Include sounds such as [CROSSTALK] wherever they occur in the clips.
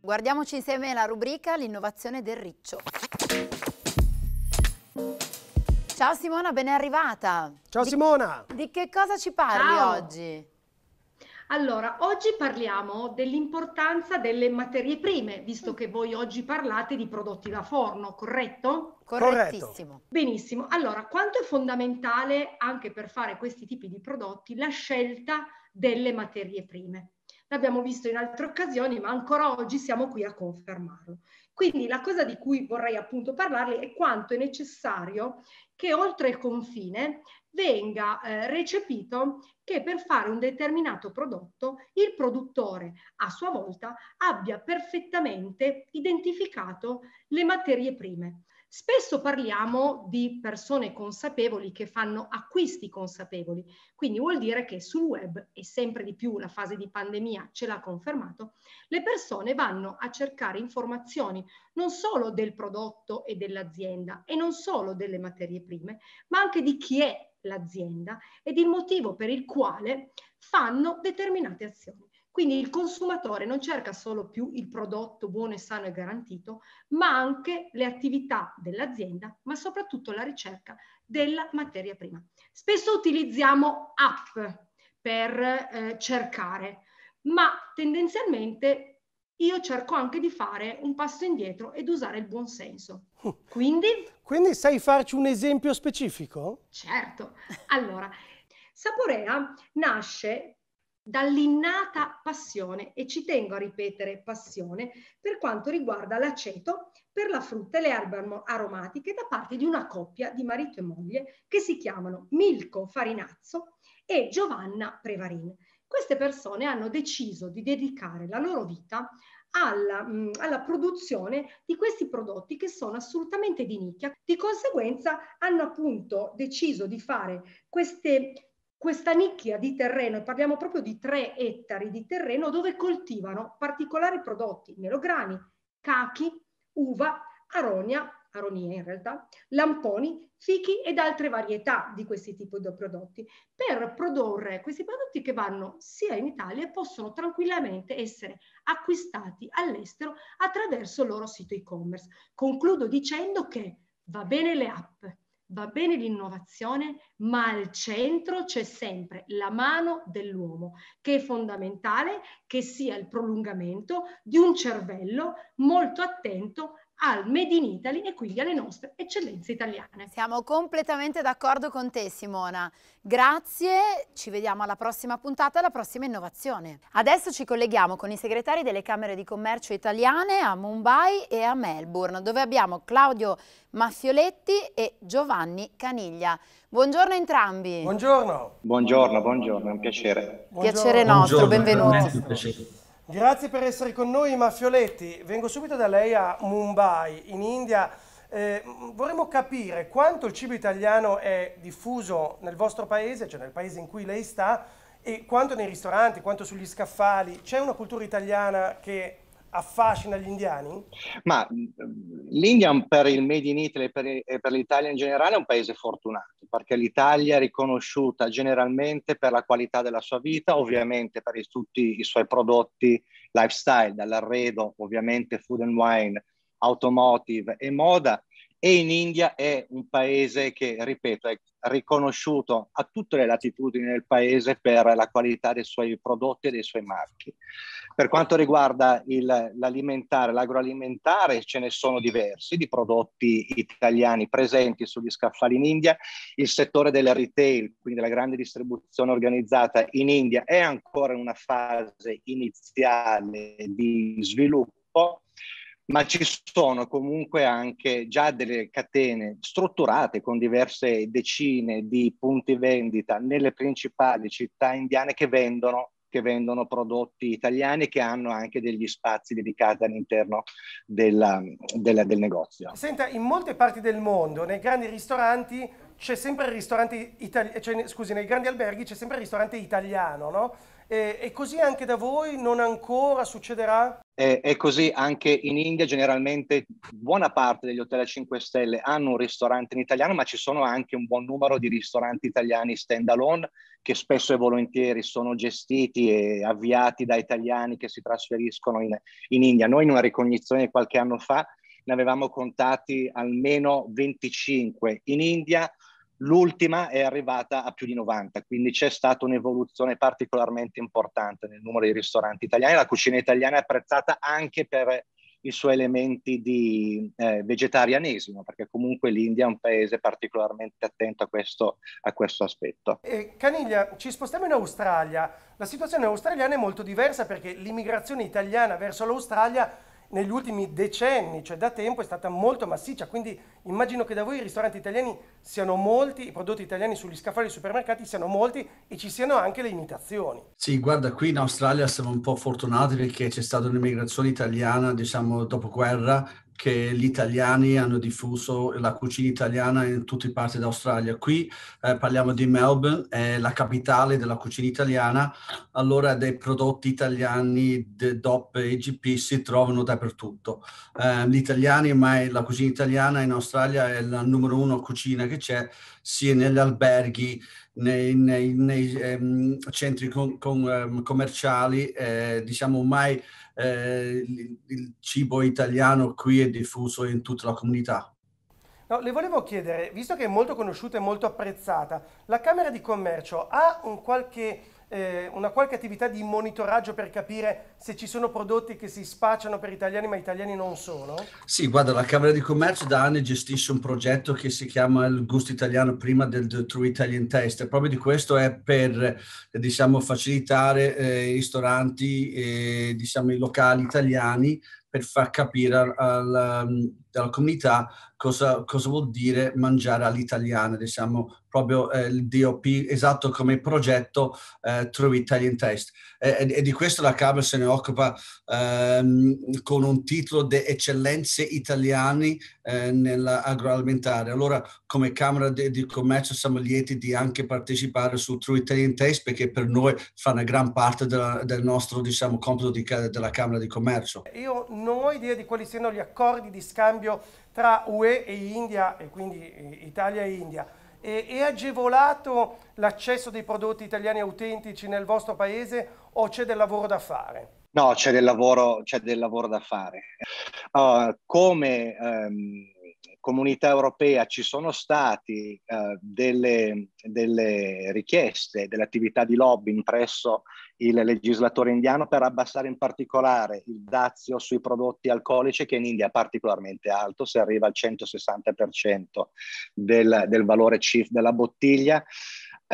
Guardiamoci insieme la rubrica L'innovazione del riccio. Ciao Simona, ben arrivata. Ciao di, Simona. Di che cosa ci parli Ciao. oggi? Allora, oggi parliamo dell'importanza delle materie prime, visto mm. che voi oggi parlate di prodotti da forno, corretto? Correttissimo. Benissimo. Allora, quanto è fondamentale anche per fare questi tipi di prodotti la scelta delle materie prime? L'abbiamo visto in altre occasioni, ma ancora oggi siamo qui a confermarlo. Quindi la cosa di cui vorrei appunto parlarvi è quanto è necessario che oltre il confine venga eh, recepito che per fare un determinato prodotto il produttore a sua volta abbia perfettamente identificato le materie prime. Spesso parliamo di persone consapevoli che fanno acquisti consapevoli, quindi vuol dire che sul web, e sempre di più la fase di pandemia ce l'ha confermato, le persone vanno a cercare informazioni non solo del prodotto e dell'azienda e non solo delle materie prime, ma anche di chi è l'azienda ed il motivo per il quale fanno determinate azioni. Quindi il consumatore non cerca solo più il prodotto buono e sano e garantito, ma anche le attività dell'azienda, ma soprattutto la ricerca della materia prima. Spesso utilizziamo app per eh, cercare, ma tendenzialmente io cerco anche di fare un passo indietro ed usare il buon senso. Quindi? Quindi sai farci un esempio specifico? Certo. Allora, Saporea nasce dall'innata passione, e ci tengo a ripetere passione, per quanto riguarda l'aceto per la frutta e le erbe aromatiche da parte di una coppia di marito e moglie che si chiamano Milko Farinazzo e Giovanna Prevarin. Queste persone hanno deciso di dedicare la loro vita alla, mh, mm, alla, produzione di questi prodotti che sono assolutamente di nicchia. Di conseguenza hanno appunto deciso di fare queste questa nicchia di terreno, e parliamo proprio di tre ettari di terreno, dove coltivano particolari prodotti, melograni, cachi, uva, aronia, aronia in realtà, lamponi, fichi ed altre varietà di questi tipi di prodotti, per produrre questi prodotti che vanno sia in Italia e possono tranquillamente essere acquistati all'estero attraverso il loro sito e-commerce. Concludo dicendo che va bene le app, va bene l'innovazione, ma al centro c'è sempre la mano dell'uomo, che è fondamentale che sia il prolungamento di un cervello molto attento al Made in Italy e quindi alle nostre eccellenze italiane. Siamo completamente d'accordo con te Simona. Grazie, ci vediamo alla prossima puntata, alla prossima innovazione. Adesso ci colleghiamo con i segretari delle Camere di Commercio italiane a Mumbai e a Melbourne, dove abbiamo Claudio Maffioletti e Giovanni Caniglia. Buongiorno entrambi. Buongiorno. Buongiorno, buongiorno, è un piacere. Buongiorno. Piacere nostro, buongiorno. benvenuti. Buongiorno. Grazie per essere con noi Mafioletti, vengo subito da lei a Mumbai, in India. Eh, vorremmo capire quanto il cibo italiano è diffuso nel vostro paese, cioè nel paese in cui lei sta, e quanto nei ristoranti, quanto sugli scaffali. C'è una cultura italiana che affascina gli indiani? Ma l'India per il Made in Italy e per, l'Italia in generale è un paese fortunato, perché l'Italia è riconosciuta generalmente per la qualità della sua vita, ovviamente per i, tutti i suoi prodotti lifestyle, dall'arredo, ovviamente food and wine, automotive e moda, e in India è un paese che, ripeto, è riconosciuto a tutte le latitudini del paese per la qualità dei suoi prodotti e dei suoi marchi. Per quanto riguarda il, l'alimentare, l'agroalimentare, ce ne sono diversi di prodotti italiani presenti sugli scaffali in India. Il settore del retail, quindi la grande distribuzione organizzata in India, è ancora in una fase iniziale di sviluppo ma ci sono comunque anche già delle catene strutturate con diverse decine di punti vendita nelle principali città indiane che vendono, che vendono prodotti italiani che hanno anche degli spazi dedicati all'interno della, della, del negozio. Senta, in molte parti del mondo, nei grandi ristoranti, c'è sempre il ristorante italiano, eh, cioè, scusi, nei grandi alberghi c'è sempre il ristorante italiano, no? E, e così anche da voi non ancora succederà? eh, è così anche in India, generalmente buona parte degli hotel a 5 stelle hanno un ristorante in italiano, ma ci sono anche un buon numero di ristoranti italiani stand alone che spesso e volentieri sono gestiti e avviati da italiani che si trasferiscono in, in India. Noi in una ricognizione qualche anno fa ne avevamo contati almeno 25 in India, L'ultima è arrivata a più di 90, quindi c'è stata un'evoluzione particolarmente importante nel numero dei ristoranti italiani. La cucina italiana è apprezzata anche per i suoi elementi di eh, vegetarianesimo, perché comunque l'India è un paese particolarmente attento a questo, a questo aspetto. E Caniglia, ci spostiamo in Australia. La situazione australiana è molto diversa perché l'immigrazione italiana verso l'Australia negli ultimi decenni, cioè da tempo, è stata molto massiccia, quindi immagino che da voi i ristoranti italiani siano molti, i prodotti italiani sugli scaffali dei supermercati siano molti e ci siano anche le imitazioni. Sì, guarda, qui in Australia siamo un po' fortunati perché c'è stata un'immigrazione italiana, diciamo, dopo guerra, che gli italiani hanno diffuso la cucina italiana in tutte le parti d'Australia. Qui eh, parliamo di Melbourne, è la capitale della cucina italiana, allora dei prodotti italiani de DOP e IGP si trovano dappertutto. Eh, gli italiani, ma la cucina italiana in Australia è la numero uno cucina che c'è, sia negli alberghi, nei, nei, nei ehm, centri con, con, ehm, commerciali, eh, diciamo mai eh, il, il cibo italiano qui è diffuso in tutta la comunità. No, le volevo chiedere, visto che è molto conosciuta e molto apprezzata, la Camera di Commercio ha un qualche eh, una qualche attività di monitoraggio per capire se ci sono prodotti che si spacciano per italiani ma italiani non sono? Sì, guarda, la Camera di Commercio da anni gestisce un progetto che si chiama il gusto italiano prima del The True Italian Test. Proprio di questo è per, eh, diciamo, facilitare eh, i ristoranti, eh, diciamo, i locali italiani per far capire alla, mm, alla comunità cosa, cosa vuol dire mangiare all'italiana, diciamo proprio eh, il DOP esatto come progetto eh, True Italian Taste. E, e, di questo la Cabra se ne occupa ehm, con un titolo de eccellenze italiane eh, nell'agroalimentare. Allora come Camera di, di, Commercio siamo lieti di anche partecipare su True Italian Taste perché per noi fa una gran parte della, del nostro diciamo, compito di, della Camera di Commercio. Io non ho idea di quali siano gli accordi di scambio tra UE e India, e quindi Italia e India, e, è agevolato l'accesso dei prodotti italiani autentici nel vostro paese o c'è del lavoro da fare? No, c'è del lavoro, c'è del lavoro da fare. Uh, come um comunità europea ci sono stati eh, delle, delle, richieste, delle attività di lobbying presso il legislatore indiano per abbassare in particolare il dazio sui prodotti alcolici che in India è particolarmente alto, si arriva al 160% del, del valore CIF della bottiglia.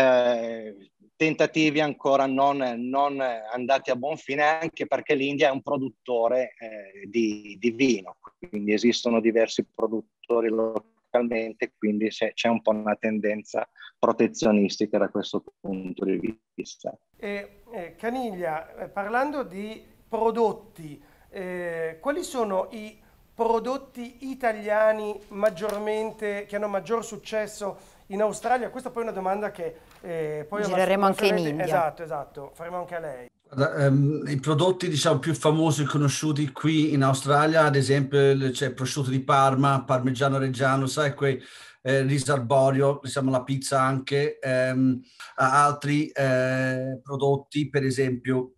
Eh, tentativi ancora non, non, andati a buon fine, anche perché l'India è un produttore eh, di, di, vino, quindi esistono diversi produttori localmente, quindi c'è, c'è, un po' una tendenza protezionistica da questo punto di vista. E, eh, Caniglia, eh, parlando di prodotti, eh, quali sono i prodotti italiani maggiormente, che hanno maggior successo in Australia, questa poi è una domanda che eh, poi... Gireremo anche in India. Esatto, esatto, faremo anche a lei. Ehm, I prodotti diciamo, più famosi e conosciuti qui in Australia, ad esempio c'è prosciutto di Parma, parmigiano reggiano, sai, quei, eh, risarborio, diciamo la pizza anche, ehm, altri eh, prodotti, per esempio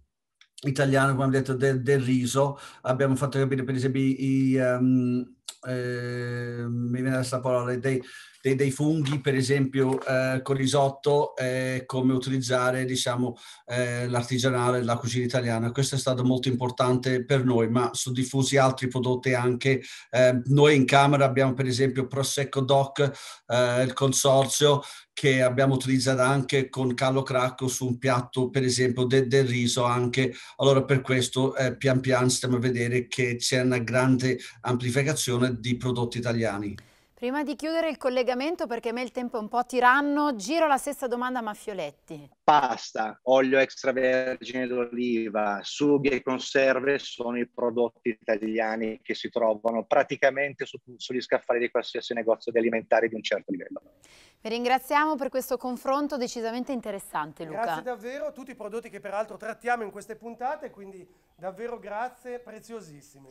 italiano, come abbiamo detto, del, del, riso. Abbiamo fatto capire, per esempio, i, um, eh, mi viene adesso la parola, dei, dei, dei funghi, per esempio eh, con risotto, eh, come utilizzare diciamo, eh, l'artigianale, la cucina italiana. Questo è stato molto importante per noi, ma sono diffusi altri prodotti anche. Eh, noi in Camera abbiamo per esempio Prosecco Doc, eh, il consorzio che abbiamo utilizzato anche con Carlo Cracco su un piatto, per esempio, de, del riso anche. Allora per questo eh, pian piano stiamo a vedere che c'è una grande amplificazione di prodotti italiani. Prima di chiudere il collegamento, perché a me il tempo è un po' tiranno, giro la stessa domanda a Maffioletti. Pasta, olio extravergine d'oliva, sughi e conserve sono i prodotti italiani che si trovano praticamente su, sugli scaffali di qualsiasi negozio di alimentari di un certo livello. Vi ringraziamo per questo confronto decisamente interessante, Luca. Grazie davvero a tutti i prodotti che peraltro trattiamo in queste puntate, quindi davvero grazie, preziosissimi.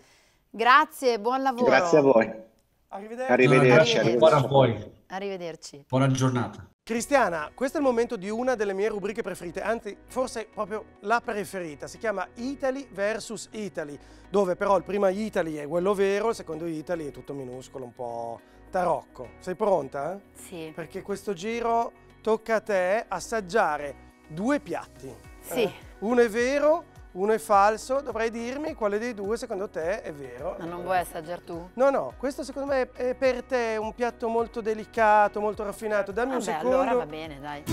Grazie, buon lavoro. Grazie a voi. Arrivederci. Arrivederci. Arrivederci. Buona poi. Arrivederci. Buona giornata. Cristiana, questo è il momento di una delle mie rubriche preferite, anzi forse proprio la preferita, si chiama Italy vs Italy, dove però il primo Italy è quello vero, il secondo Italy è tutto minuscolo, un po' tarocco. Sei pronta? Sì. Perché questo giro tocca a te assaggiare due piatti. Sì. Eh? uno è vero uno è falso, dovrai dirmi quale dei due secondo te è vero. Ma non vuoi assaggiare tu? No, no, questo secondo me è per te un piatto molto delicato, molto raffinato. Dammi Vabbè, un secondo. allora va bene, dai.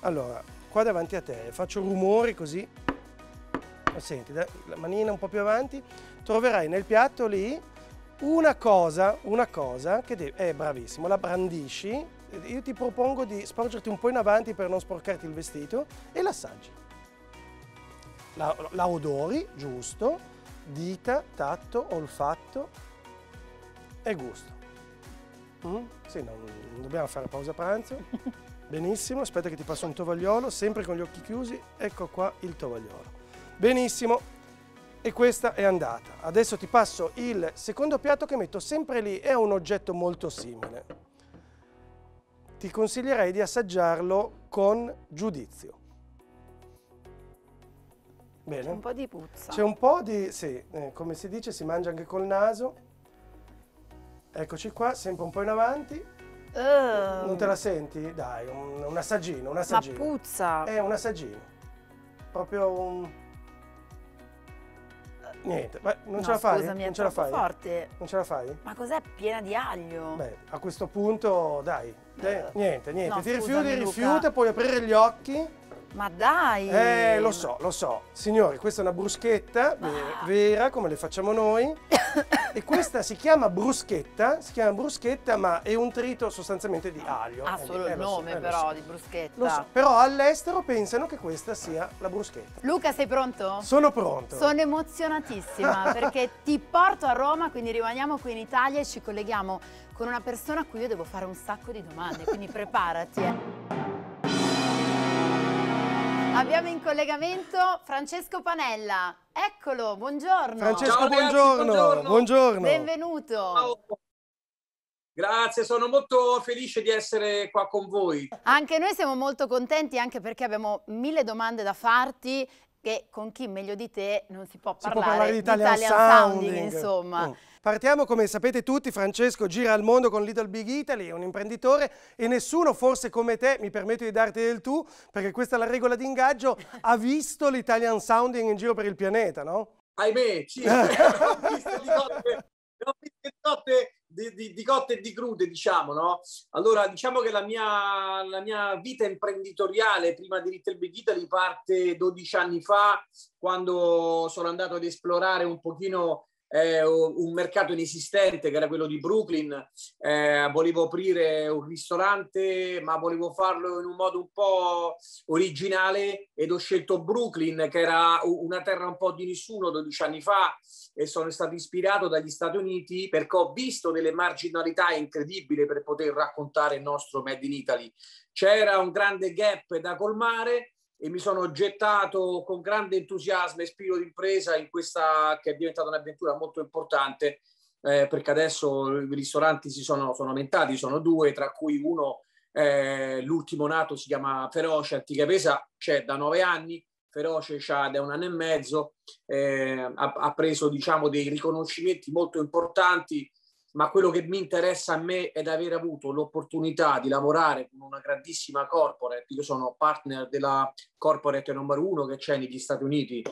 Allora, qua davanti a te faccio rumori così. Senti, la manina un po' più avanti. Troverai nel piatto lì una cosa, una cosa che è eh, bravissimo, la brandisci io ti propongo di sporgerti un po' in avanti per non sporcarti il vestito e l'assaggi. La, la odori, giusto, dita, tatto, olfatto e gusto. Mm? Sì, non, non dobbiamo fare pausa pranzo. [LAUGHS] Benissimo, aspetta che ti passo un tovagliolo, sempre con gli occhi chiusi, ecco qua il tovagliolo. Benissimo, e questa è andata. Adesso ti passo il secondo piatto che metto sempre lì, è un oggetto molto simile ti consiglierei di assaggiarlo con giudizio. Bene. C'è un po' di puzza. C'è un po' di, sì, eh, come si dice, si mangia anche col naso. Eccoci qua, sempre un po' in avanti. Uh. Non te la senti? Dai, un, un assaggino, un assaggino. Ma puzza! È un assaggino. Proprio un... Niente, Beh, non, no, ce scusami, non, ce ce la fai? non ce la Non ce la fai? Ma cos'è piena di aglio? Beh, a questo punto, dai, niente, niente, no, ti rifiuti, rifiuta, puoi aprire gli occhi. Ma dai! Eh, lo so, lo so. Signori, questa è una bruschetta Ma... Eh, vera, come le facciamo noi. e questa si chiama bruschetta, si chiama bruschetta, ma è un trito sostanzialmente di aglio. Ah, eh, solo eh, il nome so, eh, però so. di bruschetta. Lo so, però all'estero pensano che questa sia la bruschetta. Luca, sei pronto? Sono pronto. Sono emozionatissima [LAUGHS] perché ti porto a Roma, quindi rimaniamo qui in Italia e ci colleghiamo con una persona a cui io devo fare un sacco di domande, quindi preparati. Eh. Abbiamo in collegamento Francesco Panella. Eccolo, buongiorno. Francesco, Ciao, buongiorno. Ragazzi, buongiorno. buongiorno. Benvenuto. Ciao. Grazie, sono molto felice di essere qua con voi. Anche noi siamo molto contenti, anche perché abbiamo mille domande da farti e con chi meglio di te non si può parlare, si può parlare di Italian, Italian sounding. sounding insomma. Oh. Partiamo, come sapete tutti, Francesco gira al mondo con Little Big Italy, è un imprenditore e nessuno, forse come te, mi permetto di darti del tu, perché questa è la regola di ingaggio, ha visto l'Italian Sounding in giro per il pianeta, no? Ahimè, sì, [LAUGHS] Di, di, di, cotte e di crude, diciamo, no? Allora, diciamo che la mia, la mia vita imprenditoriale prima di Little Big Italy parte 12 anni fa, quando sono andato ad esplorare un pochino eh, un mercato inesistente che era quello di Brooklyn, eh, volevo aprire un ristorante ma volevo farlo in un modo un po' originale ed ho scelto Brooklyn che era una terra un po' di nessuno 12 anni fa e sono stato ispirato dagli Stati Uniti perché ho visto delle marginalità incredibili per poter raccontare il nostro Made in Italy. C'era un grande gap da colmare e mi sono gettato con grande entusiasmo e spirito di impresa in questa che è diventata un'avventura molto importante eh, perché adesso i ristoranti si sono, sono, aumentati, sono due, tra cui uno, eh, l'ultimo nato si chiama Feroce Antica Pesa, c'è cioè da nove anni, Feroce c'ha da un anno e mezzo, eh, ha, ha, preso diciamo, dei riconoscimenti molto importanti ma quello che mi interessa a me è di aver avuto l'opportunità di lavorare con una grandissima corporate. Io sono partner della corporate numero uno che c'è negli Stati Uniti,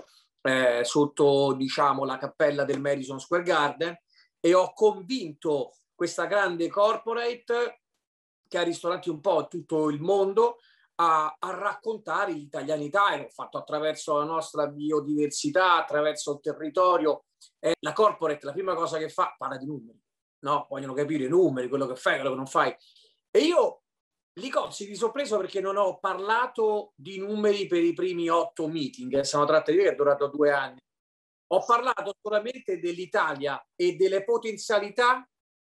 eh, sotto diciamo la cappella del Madison Square Garden, e ho convinto questa grande corporate che ha ristoranti un po' in tutto il mondo a, a raccontare l'italianità e l'ho fatto attraverso la nostra biodiversità, attraverso il territorio. Eh, la corporate, la prima cosa che fa, parla di numeri no? Vogliono capire i numeri, quello che fai, quello che non fai. E io li cozzi di sorpresa perché non ho parlato di numeri per i primi otto meeting, eh, sono tratte di che è durato due anni. Ho parlato solamente dell'Italia e delle potenzialità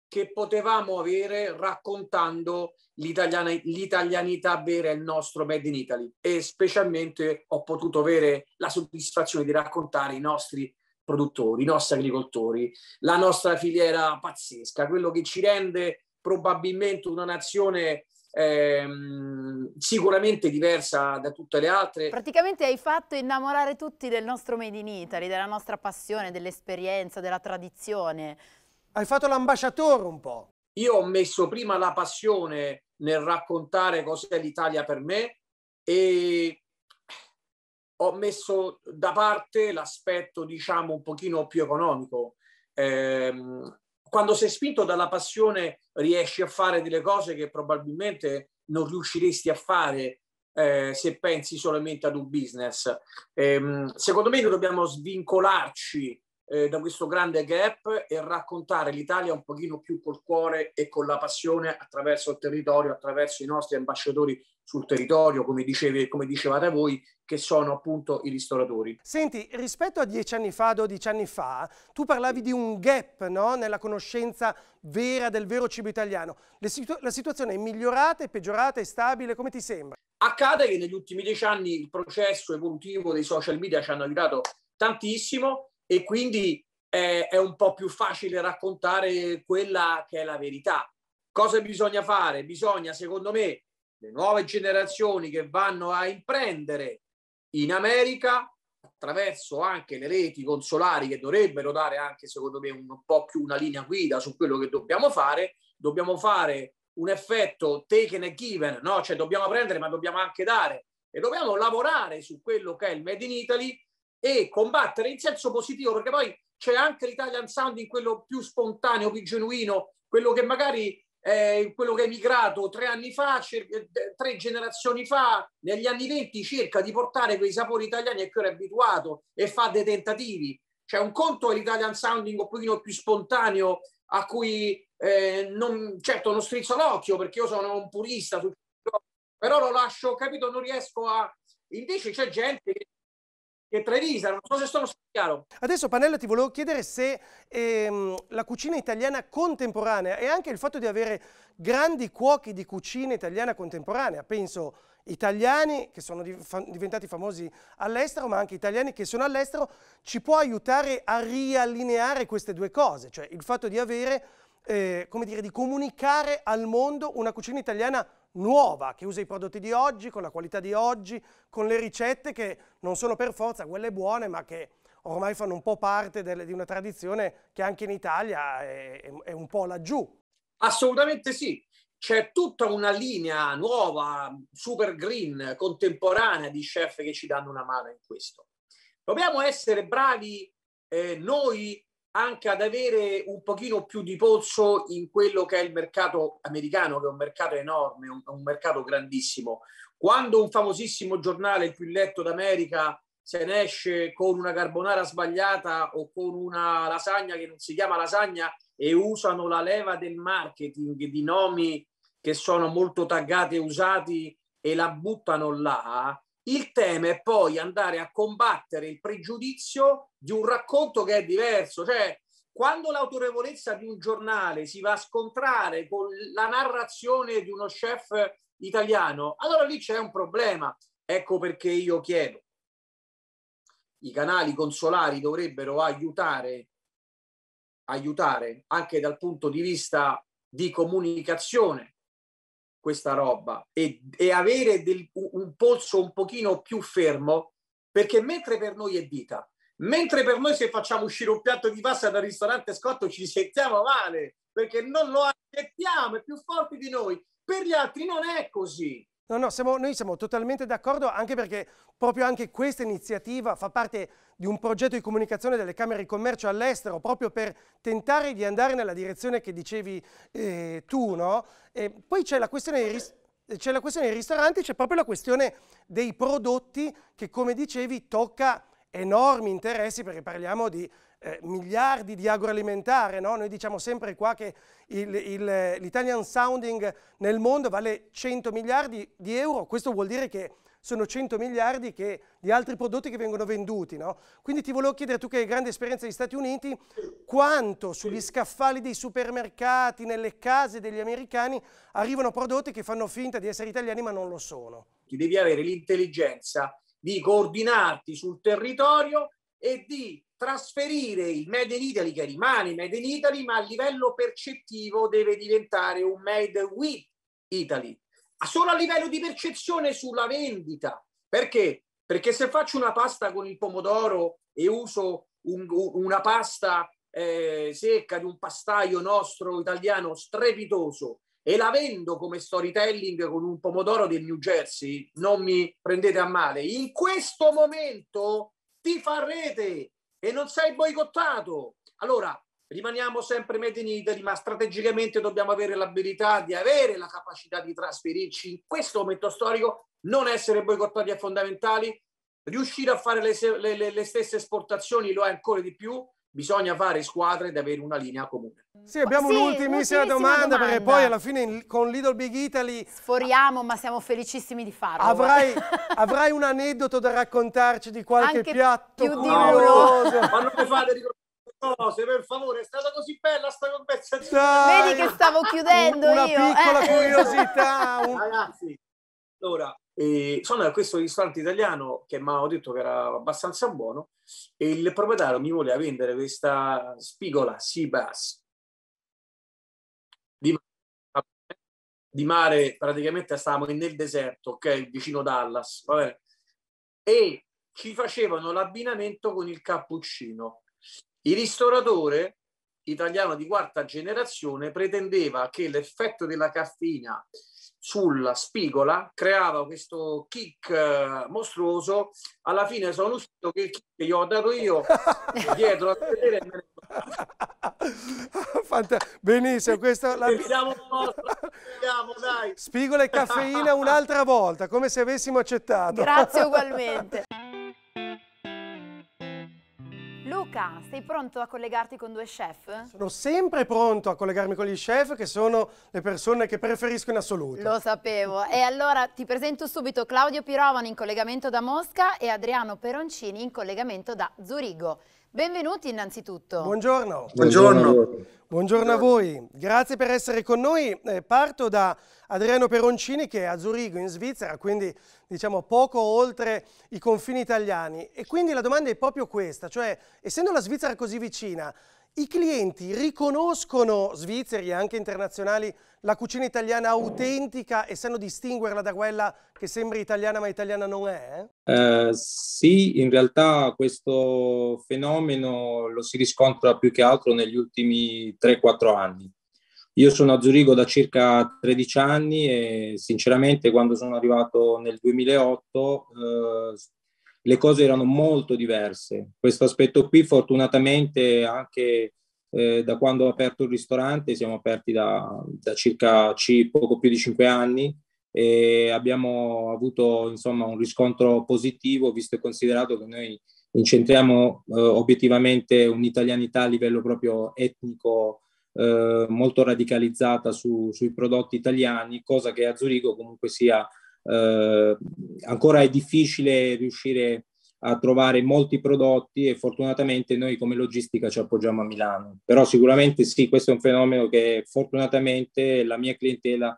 che potevamo avere raccontando l'italianità vera il nostro Made in Italy e specialmente ho potuto avere la soddisfazione di raccontare i nostri produttori, i nostri agricoltori, la nostra filiera pazzesca, quello che ci rende probabilmente una nazione ehm, sicuramente diversa da tutte le altre. Praticamente hai fatto innamorare tutti del nostro Made in Italy, della nostra passione, dell'esperienza, della tradizione. Hai fatto l'ambasciatore un po'. Io ho messo prima la passione nel raccontare cos'è l'Italia per me e ho messo da parte l'aspetto, diciamo, un pochino più economico. Eh, quando sei spinto dalla passione riesci a fare delle cose che probabilmente non riusciresti a fare eh, se pensi solamente ad un business. Eh, secondo me dobbiamo svincolarci eh, da questo grande gap e raccontare l'Italia un pochino più col cuore e con la passione attraverso il territorio, attraverso i nostri ambasciatori sul territorio, come, dicevi, come dicevate voi, che sono appunto i ristoratori. Senti, rispetto a dieci anni fa, dodici anni fa, tu parlavi di un gap no? nella conoscenza vera del vero cibo italiano. Situ la situazione è migliorata, è peggiorata, è stabile, come ti sembra? Accade che negli ultimi dieci anni il processo evolutivo dei social media ci hanno aiutato tantissimo, e quindi è, eh, è un po' più facile raccontare quella che è la verità. Cosa bisogna fare? Bisogna, secondo me, le nuove generazioni che vanno a imprendere in America attraverso anche le reti consolari che dovrebbero dare anche secondo me un po' più una linea guida su quello che dobbiamo fare, dobbiamo fare un effetto taken and given, no? cioè dobbiamo prendere ma dobbiamo anche dare e dobbiamo lavorare su quello che è il Made in Italy e combattere in senso positivo, perché poi c'è anche l'Italian Sound in quello più spontaneo, più genuino, quello che magari eh, quello che è emigrato tre anni fa, eh, tre generazioni fa, negli anni venti, cerca di portare quei sapori italiani a cui era abituato e fa dei tentativi. Cioè, un conto è l'Italian Sounding un pochino più spontaneo, a cui eh, non, certo non strizzo l'occhio perché io sono un purista, però lo lascio capito, non riesco a. Invece c'è gente che che Trevisa, non so se sono stato chiaro. Adesso Panella ti volevo chiedere se ehm, la cucina italiana contemporanea e anche il fatto di avere grandi cuochi di cucina italiana contemporanea, penso italiani che sono diventati famosi all'estero, ma anche italiani che sono all'estero, ci può aiutare a riallineare queste due cose, cioè il fatto di avere, eh, come dire, di comunicare al mondo una cucina italiana contemporanea nuova, che usa i prodotti di oggi, con la qualità di oggi, con le ricette che non sono per forza quelle buone, ma che ormai fanno un po' parte delle, di una tradizione che anche in Italia è, è un po' laggiù. Assolutamente sì, c'è tutta una linea nuova, super green, contemporanea di chef che ci danno una mano in questo. Dobbiamo essere bravi eh, noi anche ad avere un pochino più di polso in quello che è il mercato americano, che è un mercato enorme, un, un mercato grandissimo. Quando un famosissimo giornale, il più letto d'America, se ne esce con una carbonara sbagliata o con una lasagna che non si chiama lasagna e usano la leva del marketing di nomi che sono molto taggati e usati e la buttano là, il tema è poi andare a combattere il pregiudizio di un racconto che è diverso, cioè quando l'autorevolezza di un giornale si va a scontrare con la narrazione di uno chef italiano, allora lì c'è un problema. Ecco perché io chiedo. I canali consolari dovrebbero aiutare, aiutare anche dal punto di vista di comunicazione questa roba e, e avere del, un polso un pochino più fermo, perché mentre per noi è vita, mentre per noi se facciamo uscire un piatto di pasta dal ristorante scotto ci sentiamo male, perché non lo accettiamo, è più forte di noi, per gli altri non è così. No, no, siamo, noi siamo totalmente d'accordo anche perché proprio anche questa iniziativa fa parte di un progetto di comunicazione delle Camere di Commercio all'estero proprio per tentare di andare nella direzione che dicevi eh, tu, no? E poi c'è la questione dei c'è la questione dei ristoranti, c'è proprio la questione dei prodotti che, come dicevi, tocca enormi interessi perché parliamo di eh, miliardi di agroalimentare, no? noi diciamo sempre qua che l'Italian Sounding nel mondo vale 100 miliardi di euro, questo vuol dire che sono 100 miliardi che, di altri prodotti che vengono venduti. No? Quindi ti volevo chiedere, tu che hai grande esperienza negli Stati Uniti, quanto sugli scaffali dei supermercati, nelle case degli americani, arrivano prodotti che fanno finta di essere italiani ma non lo sono? Ti Devi avere l'intelligenza di coordinarti sul territorio e di trasferire il Made in Italy che rimane Made in Italy ma a livello percettivo deve diventare un Made with Italy solo a livello di percezione sulla vendita perché? Perché se faccio una pasta con il pomodoro e uso un, una pasta eh, secca di un pastaio nostro italiano strepitoso e la vendo come storytelling con un pomodoro del New Jersey, non mi prendete a male, in questo momento ti farete e non sei boicottato. Allora, rimaniamo sempre made in Italy, ma strategicamente dobbiamo avere l'abilità di avere la capacità di trasferirci in questo momento storico, non essere boicottati è fondamentale, riuscire a fare le, le, le stesse esportazioni lo è ancora di più, bisogna fare squadre ed avere una linea comune. Sì, abbiamo sì, un'ultimissima domanda, domanda, perché poi alla fine in, con Little Big Italy... Sforiamo, ma siamo felicissimi di farlo. Eh. Avrai, [LAUGHS] avrai un aneddoto da raccontarci di qualche Anche piatto più curioso. Di uno. [LAUGHS] ma non mi fate ricordare cose, per favore, è stata così bella sta conversazione. Vedi che stavo [LAUGHS] chiudendo una io. Una piccola eh. curiosità. Un... Ragazzi, allora, e sono a questo ristorante italiano che mi avevo detto che era abbastanza buono e il proprietario mi voleva vendere questa spigola Sibas di, di mare, praticamente stavamo nel deserto, ok, vicino Dallas, e ci facevano l'abbinamento con il cappuccino. Il ristoratore italiano di quarta generazione pretendeva che l'effetto della caffeina sulla spigola, creava questo kick eh, mostruoso. Alla fine sono uscito che il kick che gli ho dato io [LAUGHS] dietro a vedere. [LAUGHS] Fanta- Benissimo, questa la... Vediamo, vediamo, dai. Spigola e caffeina un'altra volta, come se avessimo accettato. Grazie [LAUGHS] ugualmente. Luca, sei pronto a collegarti con due chef? Sono sempre pronto a collegarmi con gli chef che sono le persone che preferisco in assoluto. Lo sapevo. e allora ti presento subito Claudio Pirovano in collegamento da Mosca e Adriano Peroncini in collegamento da Zurigo. Benvenuti innanzitutto. Buongiorno. Buongiorno. Buongiorno a voi, grazie per essere con noi. Eh, parto da Adriano Peroncini che è a Zurigo in Svizzera, quindi diciamo poco oltre i confini italiani. E quindi la domanda è proprio questa, cioè essendo la Svizzera così vicina, i clienti riconoscono svizzeri e anche internazionali la cucina italiana autentica e sanno distinguerla da quella che sembra italiana ma italiana non è? Eh, sì, in realtà questo fenomeno lo si riscontra più che altro negli ultimi 3-4 anni. Io sono a Zurigo da circa 13 anni e sinceramente quando sono arrivato nel 2008 eh, le cose erano molto diverse. Questo aspetto qui fortunatamente anche eh, da quando ho aperto il ristorante, siamo aperti da, da circa c- poco più di cinque anni e abbiamo avuto insomma un riscontro positivo visto e considerato che noi incentriamo eh, obiettivamente un'italianità a livello proprio etnico eh, molto radicalizzata su, sui prodotti italiani, cosa che a Zurigo comunque sia eh, ancora è difficile riuscire a trovare molti prodotti e fortunatamente noi come logistica ci appoggiamo a Milano. Però sicuramente sì, questo è un fenomeno che fortunatamente la mia clientela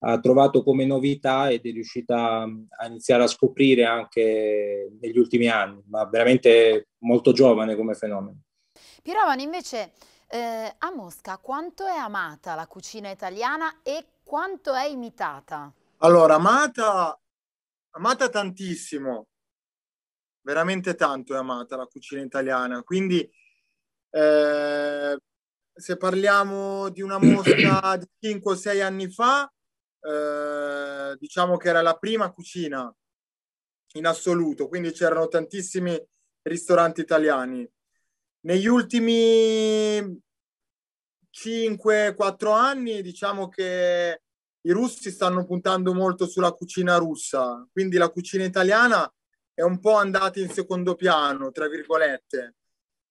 ha trovato come novità ed è riuscita mm, a iniziare a scoprire anche negli ultimi anni, ma veramente molto giovane come fenomeno. Pirovano invece eh, a Mosca quanto è amata la cucina italiana e quanto è imitata? Allora, amata, amata tantissimo, veramente tanto è amata la cucina italiana, quindi eh, se parliamo di una mostra [CLEARS THROAT] di 5 o 6 anni fa, eh, diciamo che era la prima cucina in assoluto, quindi c'erano tantissimi ristoranti italiani. Negli ultimi 5-4 anni diciamo che i russi stanno puntando molto sulla cucina russa, quindi la cucina italiana è un po' andata in secondo piano, tra virgolette,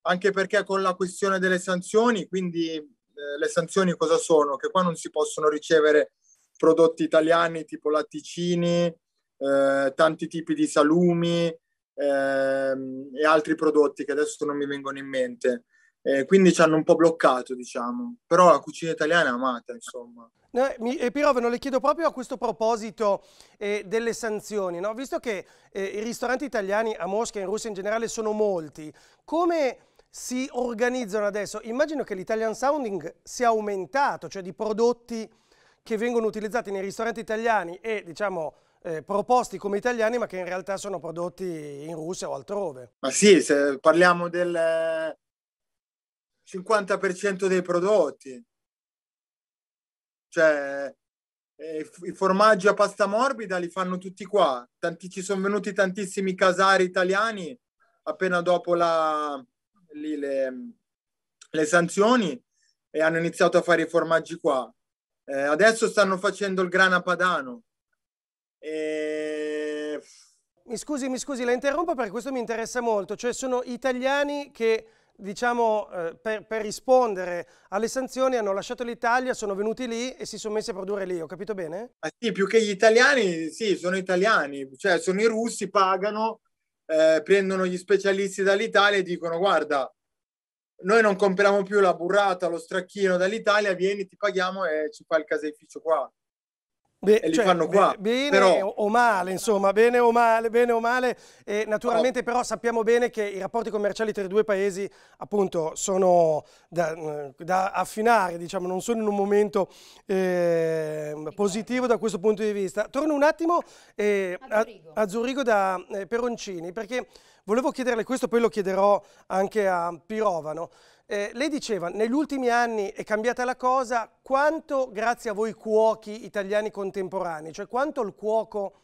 anche perché con la questione delle sanzioni, quindi eh, le sanzioni cosa sono? Che qua non si possono ricevere prodotti italiani tipo latticini, eh, tanti tipi di salumi eh, e altri prodotti che adesso non mi vengono in mente. Eh, quindi ci hanno un po' bloccato, diciamo. Però la cucina italiana è amata, insomma. No, eh, mi, eh, Pirovano, le chiedo proprio a questo proposito eh, delle sanzioni, no? visto che eh, i ristoranti italiani a Mosca e in Russia in generale sono molti, come si organizzano adesso? Immagino che l'Italian Sounding sia aumentato, cioè di prodotti che vengono utilizzati nei ristoranti italiani e diciamo eh, proposti come italiani ma che in realtà sono prodotti in Russia o altrove. Ma sì, se parliamo del 50% dei prodotti. Cioè, eh, i formaggi a pasta morbida li fanno tutti qua. Tanti, ci sono venuti tantissimi casari italiani appena dopo la, lì, le, le sanzioni e hanno iniziato a fare i formaggi qua. Eh, adesso stanno facendo il grana padano. E... Mi scusi, mi scusi, la interrompo perché questo mi interessa molto. Cioè sono italiani che diciamo, eh, per, per, rispondere alle sanzioni hanno lasciato l'Italia, sono venuti lì e si sono messi a produrre lì, ho capito bene? Ah, sì, più che gli italiani, sì, sono italiani, cioè sono i russi, pagano, eh, prendono gli specialisti dall'Italia e dicono guarda, noi non compriamo più la burrata, lo stracchino dall'Italia, vieni, ti paghiamo e ci fai il caseificio qua. Beh, e li cioè, fanno qua. Bene però... o male, insomma, bene o male, bene o male. E naturalmente però... però sappiamo bene che i rapporti commerciali tra i due paesi appunto sono da, da affinare, diciamo, non sono in un momento eh, positivo da questo punto di vista. Torno un attimo eh, a, Zurigo. a, Zurigo da eh, Peroncini perché volevo chiederle questo, poi lo chiederò anche a Pirovano. Eh, lei diceva, negli ultimi anni è cambiata la cosa, quanto grazie a voi cuochi italiani contemporanei, cioè quanto il cuoco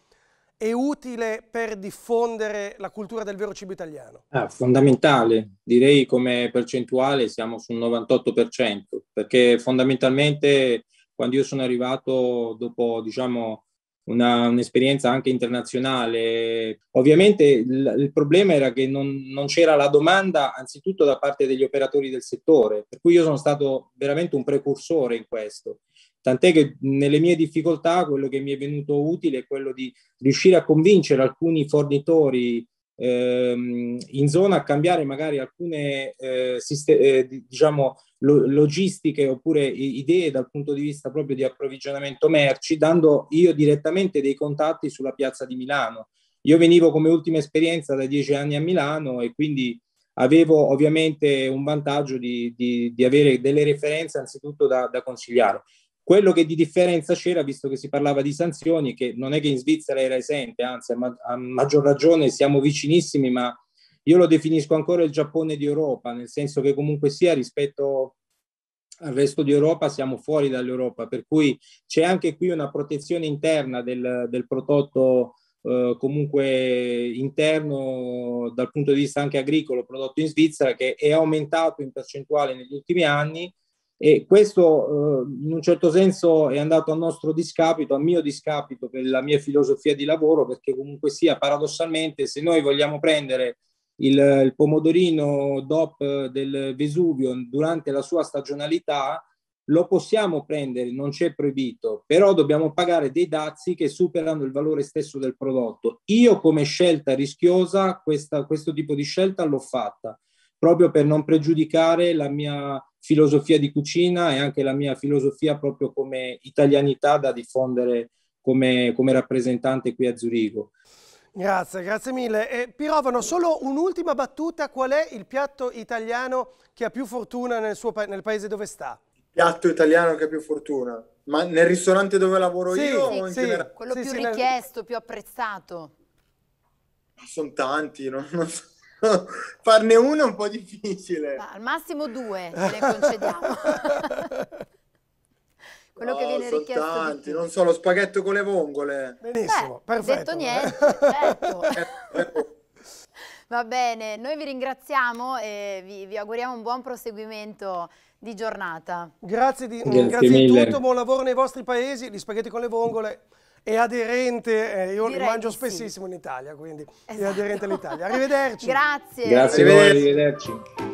è utile per diffondere la cultura del vero cibo italiano? Ah, fondamentale, direi come percentuale siamo sul 98%, perché fondamentalmente quando io sono arrivato dopo diciamo, una, un'esperienza anche internazionale. Ovviamente il, il problema era che non, non, c'era la domanda anzitutto da parte degli operatori del settore, per cui io sono stato veramente un precursore in questo. Tant'è che nelle mie difficoltà quello che mi è venuto utile è quello di riuscire a convincere alcuni fornitori ehm, in zona a cambiare magari alcune eh, siste- eh, diciamo, lo- logistiche oppure idee dal punto di vista proprio di approvvigionamento merci, dando io direttamente dei contatti sulla piazza di Milano. Io venivo come ultima esperienza da dieci anni a Milano e quindi avevo ovviamente un vantaggio di, di, di avere delle referenze anzitutto da, da consigliare. Quello che di differenza c'era, visto che si parlava di sanzioni, che non è che in Svizzera era esente, anzi a, maggior ragione siamo vicinissimi, ma io lo definisco ancora il Giappone di Europa, nel senso che comunque sia rispetto al resto di Europa siamo fuori dall'Europa, per cui c'è anche qui una protezione interna del, del prodotto eh, comunque interno dal punto di vista anche agricolo prodotto in Svizzera che è aumentato in percentuale negli ultimi anni e questo eh, in un certo senso è andato a nostro discapito, a mio discapito per la mia filosofia di lavoro, perché comunque sia paradossalmente se noi vogliamo prendere il, il pomodorino DOP del Vesuvio durante la sua stagionalità, lo possiamo prendere, non c'è proibito, però dobbiamo pagare dei dazi che superano il valore stesso del prodotto. Io come scelta rischiosa, questa, questo tipo di scelta l'ho fatta proprio per non pregiudicare la mia filosofia di cucina e anche la mia filosofia proprio come italianità da diffondere come, come rappresentante qui a Zurigo. Grazie, grazie mille. E Pirovano, solo un'ultima battuta, qual è il piatto italiano che ha più fortuna nel, suo, nel paese dove sta? Piatto italiano che ha più fortuna? Ma nel ristorante dove lavoro sì, io? Sì, sì. Quello sì, più richiesto, nel... più apprezzato. Sono tanti, non, non so. [LAUGHS] farne uno è un po' difficile. Ma al massimo due ce ne concediamo. [LAUGHS] quello no, che viene richiesto tanti, non so, lo spaghetto con le vongole. Benissimo, Beh, perfetto. Detto niente, perfetto. [LAUGHS] Eh, eh, oh. Va bene, noi vi ringraziamo e vi, vi auguriamo un buon proseguimento di giornata. Grazie di, grazie grazie di tutto, buon lavoro nei vostri paesi, gli spaghetti con le vongole e aderente, eh, io Direi mangio sì. spessissimo in Italia, quindi esatto. è aderente all'Italia. Arrivederci. [LAUGHS] Grazie. Grazie, Grazie. Voi, arrivederci.